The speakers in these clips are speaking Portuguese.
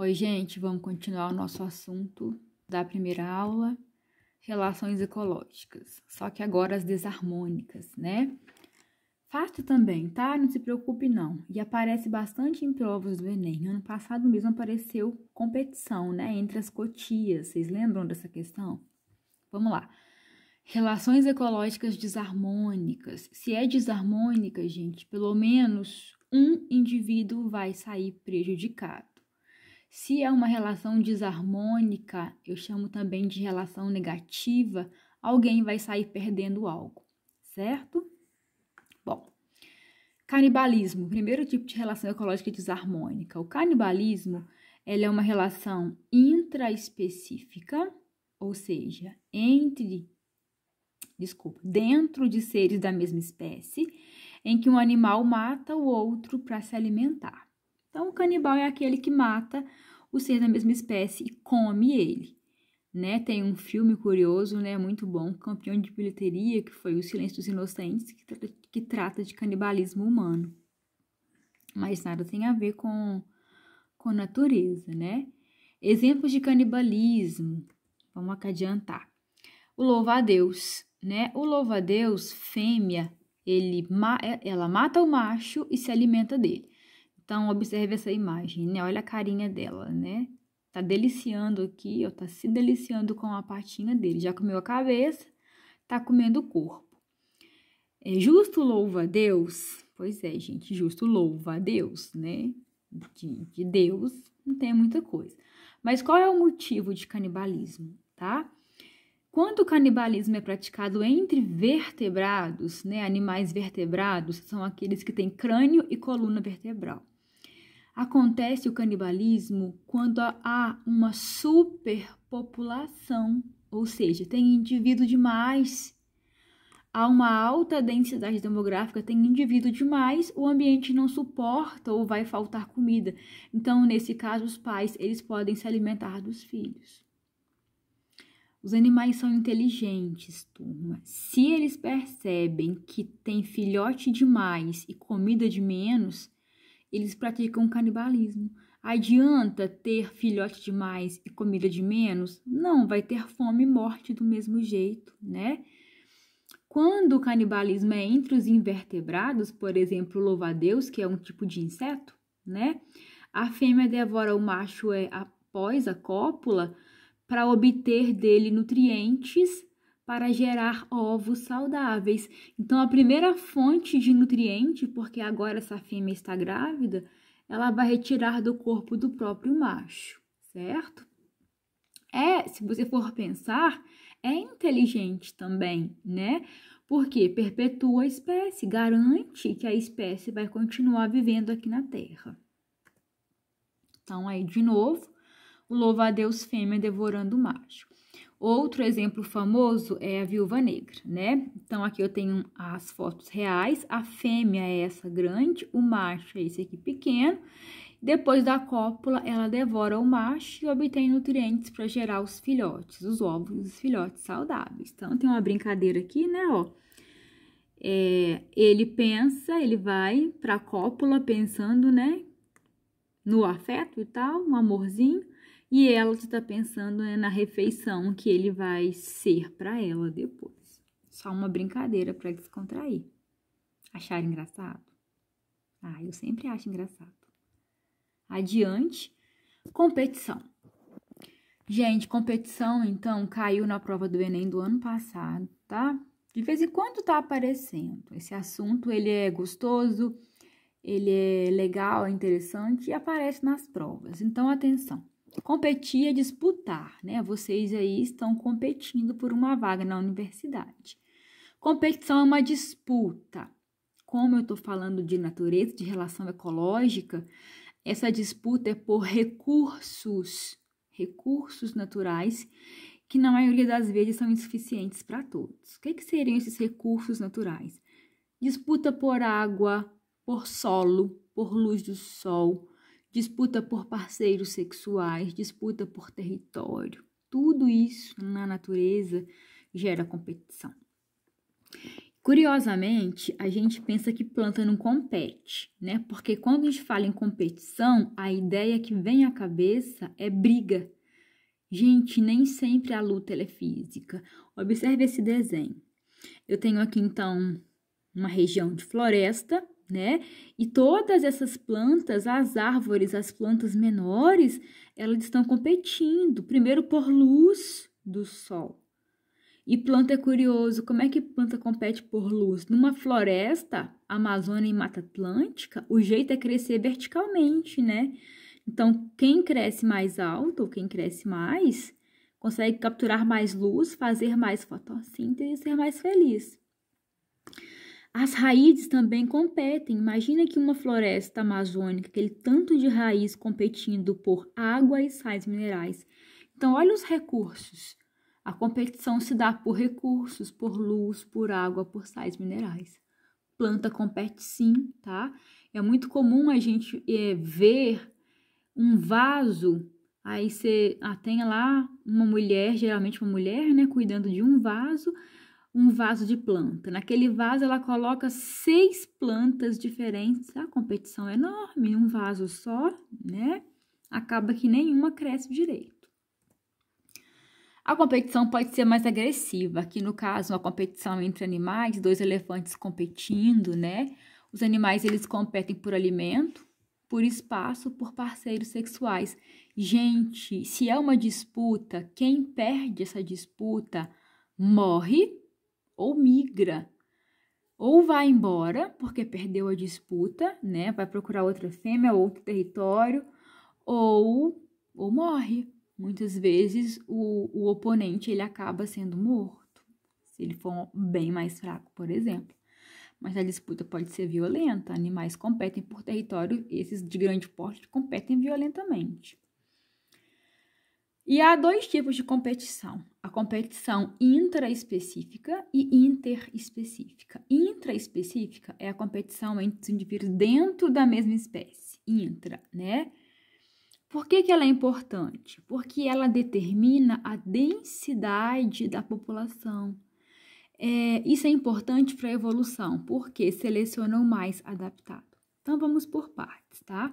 Oi, gente, vamos continuar o nosso assunto da primeira aula, relações ecológicas, só que agora as desarmônicas, né? Fácil também, tá? Não se preocupe não. E aparece bastante em provas do ENEM. Ano passado mesmo apareceu competição, né, entre as cotias. Vocês lembram dessa questão? Vamos lá. Relações ecológicas desarmônicas. Se é desarmônica, gente, pelo menos um indivíduo vai sair prejudicado. Se é uma relação desarmônica, eu chamo também de relação negativa, alguém vai sair perdendo algo, certo? Bom, canibalismo, primeiro tipo de relação ecológica desarmônica. O canibalismo ela é uma relação intraespecífica, ou seja, entre, desculpa, dentro de seres da mesma espécie, em que um animal mata o outro para se alimentar. Então, o canibal é aquele que mata o ser da mesma espécie e come ele. Né? Tem um filme curioso, né, muito bom, campeão de bilheteria, que foi O Silêncio dos Inocentes, que, tra que trata de canibalismo humano. Mas nada tem a ver com, com natureza, né? Exemplos de canibalismo. Vamos aqui adiantar. O louva-a-Deus, né? O louva-a-Deus, fêmea, ele, ela mata o macho e se alimenta dele. Então, observe essa imagem, né? Olha a carinha dela, né? Tá deliciando aqui, ó, tá se deliciando com a patinha dele. Já comeu a cabeça, tá comendo o corpo. É justo louva a Deus? Pois é, gente, justo louva a Deus, né? De, de Deus não tem muita coisa. Mas qual é o motivo de canibalismo, tá? Quando o canibalismo é praticado entre vertebrados, né, animais vertebrados são aqueles que têm crânio e coluna vertebral. Acontece o canibalismo quando há uma superpopulação, ou seja, tem indivíduo demais. Há uma alta densidade demográfica, tem indivíduo demais, o ambiente não suporta ou vai faltar comida. Então, nesse caso, os pais, eles podem se alimentar dos filhos. Os animais são inteligentes, turma. Se eles percebem que tem filhote demais e comida de menos, eles praticam canibalismo. Adianta ter filhote de mais e comida de menos? Não, vai ter fome e morte do mesmo jeito, né? Quando o canibalismo é entre os invertebrados, por exemplo, o louva-a-Deus, que é um tipo de inseto, né? A fêmea devora o macho é, após a cópula para obter dele nutrientes para gerar ovos saudáveis. Então, a primeira fonte de nutriente, porque agora essa fêmea está grávida, ela vai retirar do corpo do próprio macho, certo? É, se você for pensar, é inteligente também, né? Porque perpetua a espécie, garante que a espécie vai continuar vivendo aqui na Terra. Então, aí de novo, o louva-a-Deus fêmea devorando o macho. Outro exemplo famoso é a viúva negra, né? Então, aqui eu tenho as fotos reais, a fêmea é essa grande, o macho é esse aqui pequeno. Depois da cópula, ela devora o macho e obtém nutrientes para gerar os filhotes, os ovos os filhotes saudáveis. Então, tem uma brincadeira aqui, né, ó. É, ele pensa, ele vai para a cópula pensando, né, no afeto e tal, um amorzinho e ela está pensando né, na refeição que ele vai ser para ela depois. Só uma brincadeira para descontrair. Achar engraçado? Ah, eu sempre acho engraçado. Adiante, competição. Gente, competição então caiu na prova do Enem do ano passado, tá? De vez em quando tá aparecendo. Esse assunto ele é gostoso, ele é legal, é interessante e aparece nas provas. Então, atenção competir é disputar, né? Vocês aí estão competindo por uma vaga na universidade. Competição é uma disputa. Como eu estou falando de natureza, de relação ecológica, essa disputa é por recursos, recursos naturais, que na maioria das vezes são insuficientes para todos. O que, é que seriam esses recursos naturais? Disputa por água, por solo, por luz do sol, disputa por parceiros sexuais, disputa por território. Tudo isso na natureza gera competição. Curiosamente, a gente pensa que planta não compete, né? Porque quando a gente fala em competição, a ideia que vem à cabeça é briga. Gente, nem sempre a luta é física. Observe esse desenho. Eu tenho aqui então uma região de floresta né? E todas essas plantas, as árvores, as plantas menores, elas estão competindo, primeiro por luz do sol. E planta é curioso, como é que planta compete por luz? Numa floresta, Amazônia e Mata Atlântica, o jeito é crescer verticalmente, né? Então, quem cresce mais alto, ou quem cresce mais, consegue capturar mais luz, fazer mais fotossíntese e ser mais feliz. As raízes também competem. Imagina que uma floresta amazônica, aquele tanto de raiz competindo por água e sais minerais. Então, olha os recursos. A competição se dá por recursos, por luz, por água, por sais minerais. Planta compete sim, tá? É muito comum a gente é, ver um vaso, aí você ah, tem lá uma mulher, geralmente uma mulher, né, cuidando de um vaso, um vaso de planta. Naquele vaso ela coloca seis plantas diferentes. A competição é enorme, um vaso só, né? Acaba que nenhuma cresce direito. A competição pode ser mais agressiva. Aqui no caso, uma competição entre animais, dois elefantes competindo, né? Os animais eles competem por alimento, por espaço, por parceiros sexuais. Gente, se é uma disputa, quem perde essa disputa morre ou migra, ou vai embora porque perdeu a disputa, né? Vai procurar outra fêmea, outro território, ou, ou morre. Muitas vezes o, o oponente ele acaba sendo morto, se ele for bem mais fraco, por exemplo. Mas a disputa pode ser violenta, animais competem por território, esses de grande porte competem violentamente. E há dois tipos de competição: a competição intraespecífica e interespecífica. Intraespecífica é a competição entre os indivíduos dentro da mesma espécie, intra, né? Por que, que ela é importante? Porque ela determina a densidade da população. É, isso é importante para a evolução, porque seleciona o mais adaptado. Então vamos por partes, tá?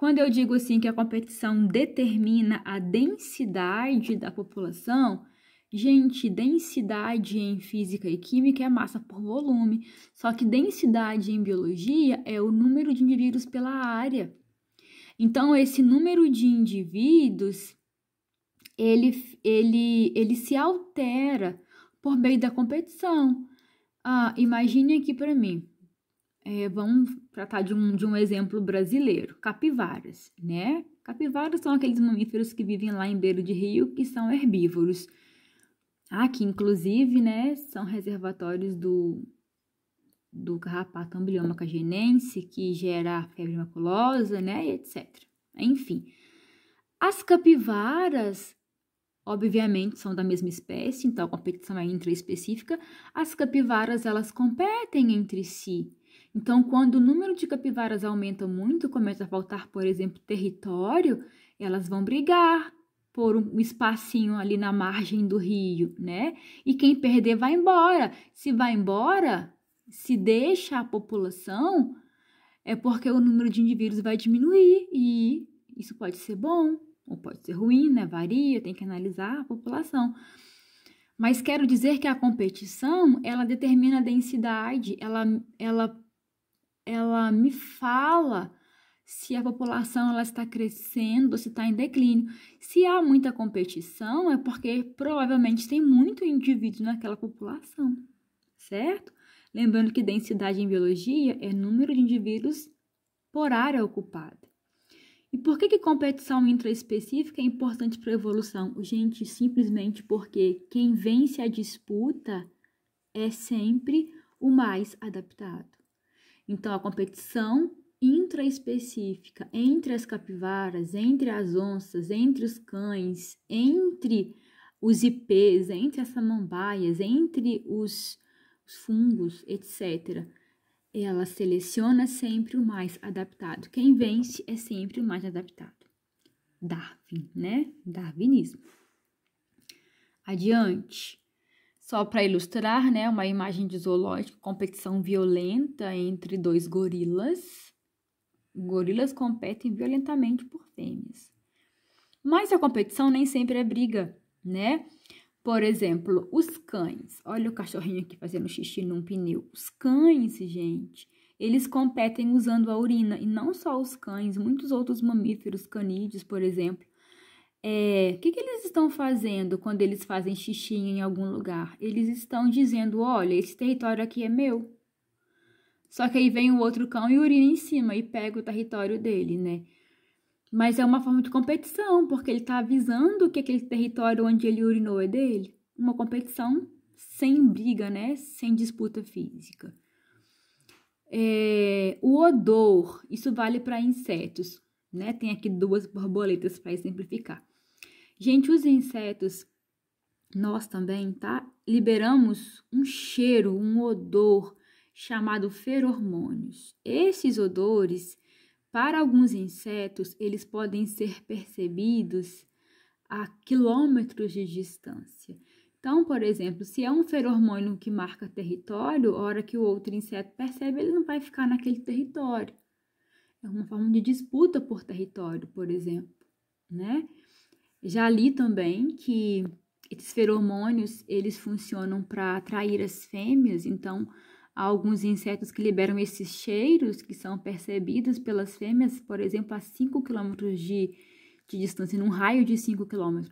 Quando eu digo assim que a competição determina a densidade da população, gente, densidade em física e química é massa por volume, só que densidade em biologia é o número de indivíduos pela área. Então, esse número de indivíduos ele, ele, ele se altera por meio da competição. Ah, imagine aqui para mim é, vamos tratar de um, de um exemplo brasileiro, capivaras, né? Capivaras são aqueles mamíferos que vivem lá em beira de rio, que são herbívoros. Aqui ah, inclusive, né, são reservatórios do, do carrapato amblioma cagenense, que gera febre maculosa, né, etc. Enfim, as capivaras, obviamente, são da mesma espécie, então a competição é intraespecífica. As capivaras, elas competem entre si, então, quando o número de capivaras aumenta muito, começa a faltar, por exemplo, território, elas vão brigar por um espacinho ali na margem do rio, né? E quem perder vai embora. Se vai embora, se deixa a população, é porque o número de indivíduos vai diminuir e isso pode ser bom ou pode ser ruim, né? Varia, tem que analisar a população. Mas quero dizer que a competição, ela determina a densidade, ela, ela ela me fala se a população ela está crescendo, se está em declínio. Se há muita competição, é porque provavelmente tem muito indivíduo naquela população, certo? Lembrando que densidade em biologia é número de indivíduos por área ocupada. E por que, que competição intraespecífica é importante para a evolução? Gente, simplesmente porque quem vence a disputa é sempre o mais adaptado. Então, a competição intraespecífica entre as capivaras, entre as onças, entre os cães, entre os ipês, entre as samambaias, entre os, os fungos, etc. Ela seleciona sempre o mais adaptado. Quem vence é sempre o mais adaptado. Darwin, né? Darwinismo. Adiante. Só para ilustrar, né, uma imagem de zoológico, competição violenta entre dois gorilas. Gorilas competem violentamente por fêmeas. Mas a competição nem sempre é briga, né? Por exemplo, os cães. Olha o cachorrinho aqui fazendo xixi num pneu. Os cães, gente, eles competem usando a urina. E não só os cães, muitos outros mamíferos canídeos, por exemplo, é, o que, que, eles estão fazendo quando eles fazem xixi em algum lugar? Eles estão dizendo: olha, esse território aqui é meu. Só que aí vem o outro cão e urina em cima e pega o território dele, né? Mas é uma forma de competição, porque ele está avisando que aquele território onde ele urinou é dele. Uma competição sem briga, né? Sem disputa física. É, o odor, isso vale para insetos, né? Tem aqui duas borboletas para exemplificar. Gente, os insetos, nós também, tá? Liberamos um cheiro, um odor chamado feromônios. Esses odores, para alguns insetos, eles podem ser percebidos a quilômetros de distância. Então, por exemplo, se é um feromônio que marca território, a hora que o outro inseto percebe, ele não vai ficar naquele território. É uma forma de disputa por território, por exemplo, né? Já li também que esses feromônios, eles funcionam para atrair as fêmeas, então há alguns insetos que liberam esses cheiros que são percebidos pelas fêmeas, por exemplo, a 5 km de, de distância, num raio de 5 km.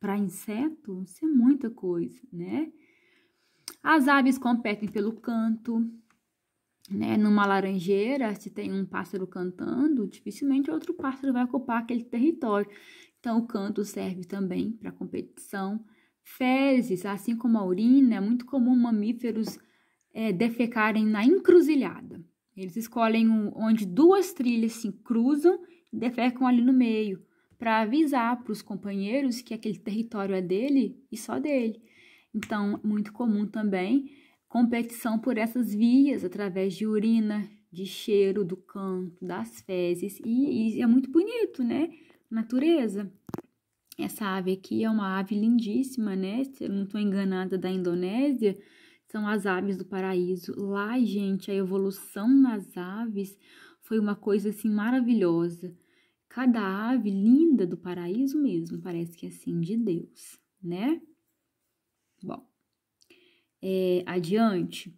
Para inseto, isso é muita coisa, né? As aves competem pelo canto, né? Numa laranjeira, se tem um pássaro cantando, dificilmente outro pássaro vai ocupar aquele território. Então, o canto serve também para competição. Fezes, assim como a urina, é muito comum mamíferos é, defecarem na encruzilhada. Eles escolhem um, onde duas trilhas se cruzam e defecam ali no meio, para avisar para os companheiros que aquele território é dele e só dele. Então, muito comum também competição por essas vias através de urina, de cheiro, do canto, das fezes, e, e é muito bonito, né? natureza. Essa ave aqui é uma ave lindíssima, né? Se eu não estou enganada, da Indonésia. São as aves do paraíso. Lá, gente, a evolução nas aves foi uma coisa assim maravilhosa. Cada ave linda do paraíso mesmo, parece que é assim de Deus, né? Bom, é, adiante.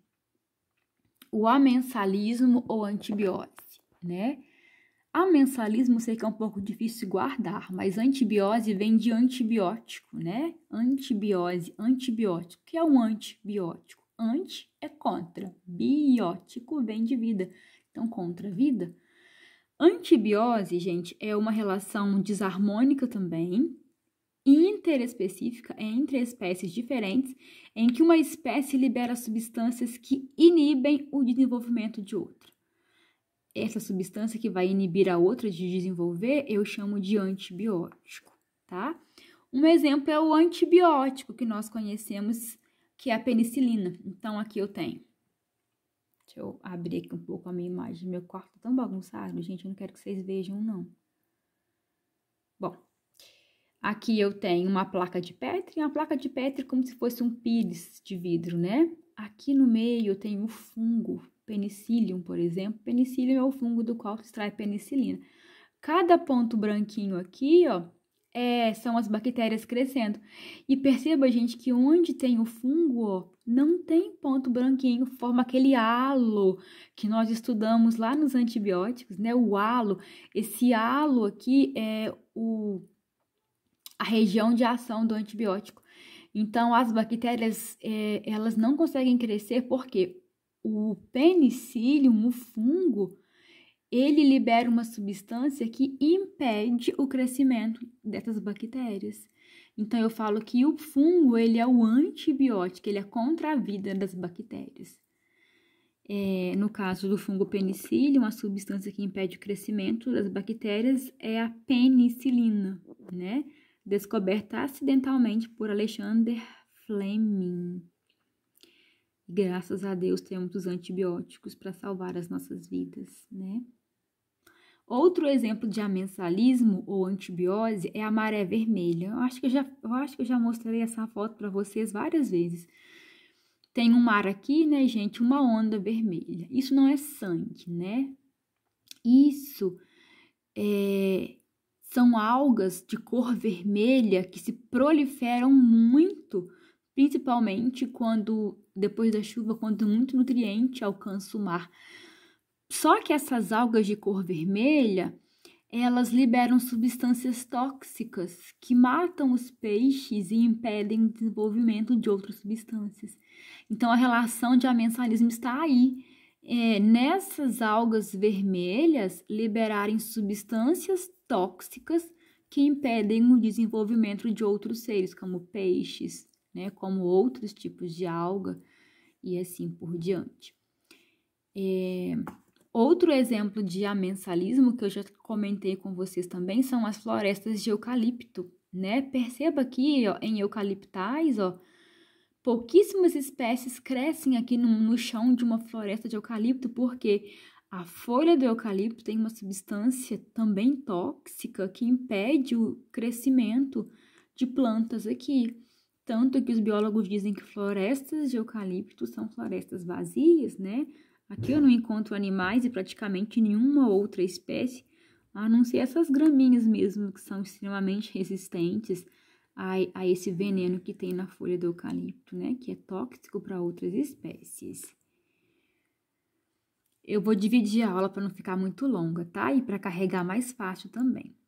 O amensalismo ou antibiótico né? A mensalismo sei que é um pouco difícil guardar, mas antibiose vem de antibiótico, né? Antibiose, antibiótico, que é um antibiótico. Anti é contra, biótico vem de vida. Então, contra a vida. Antibiose, gente, é uma relação desarmônica também, interespecífica, é entre espécies diferentes, em que uma espécie libera substâncias que inibem o desenvolvimento de outra essa substância que vai inibir a outra de desenvolver, eu chamo de antibiótico, tá? Um exemplo é o antibiótico que nós conhecemos, que é a penicilina. Então, aqui eu tenho. Deixa eu abrir aqui um pouco a minha imagem. Meu quarto tá tão bagunçado, gente, eu não quero que vocês vejam, não. Bom, aqui eu tenho uma placa de Petri, uma placa de Petri é como se fosse um pires de vidro, né? Aqui no meio eu tenho o fungo, penicillium, por exemplo. Penicillium é o fungo do qual se extrai penicilina. Cada ponto branquinho aqui, ó, é, são as bactérias crescendo. E perceba, gente, que onde tem o fungo, ó, não tem ponto branquinho, forma aquele halo que nós estudamos lá nos antibióticos, né? O halo. Esse halo aqui é o, a região de ação do antibiótico. Então, as bactérias, é, elas não conseguem crescer porque o penicilium, o fungo, ele libera uma substância que impede o crescimento dessas bactérias. Então eu falo que o fungo ele é o antibiótico, ele é contra a vida das bactérias. É, no caso do fungo penicílio, uma substância que impede o crescimento das bactérias é a penicilina, né? Descoberta acidentalmente por Alexander Fleming. E graças a Deus temos os antibióticos para salvar as nossas vidas, né? Outro exemplo de amensalismo ou antibiose é a maré vermelha. Eu acho que eu já, eu acho que eu já mostrei essa foto para vocês várias vezes. Tem um mar aqui, né, gente? Uma onda vermelha. Isso não é sangue, né? Isso é, são algas de cor vermelha que se proliferam muito principalmente quando depois da chuva, quando muito nutriente alcança o mar. Só que essas algas de cor vermelha, elas liberam substâncias tóxicas que matam os peixes e impedem o desenvolvimento de outras substâncias. Então a relação de amensalismo está aí. É, nessas algas vermelhas liberarem substâncias tóxicas que impedem o desenvolvimento de outros seres, como peixes, né, como outros tipos de alga e assim por diante. É, outro exemplo de amensalismo que eu já comentei com vocês também são as florestas de eucalipto, né? Perceba aqui ó, em eucaliptais, ó, pouquíssimas espécies crescem aqui no, no chão de uma floresta de eucalipto, porque a folha do eucalipto tem uma substância também tóxica que impede o crescimento de plantas aqui. Tanto que os biólogos dizem que florestas de eucalipto são florestas vazias, né? Aqui eu não encontro animais e praticamente nenhuma outra espécie, a não ser essas graminhas mesmo, que são extremamente resistentes a, a esse veneno que tem na folha do eucalipto, né? Que é tóxico para outras espécies. Eu vou dividir a aula para não ficar muito longa, tá? E para carregar mais fácil também.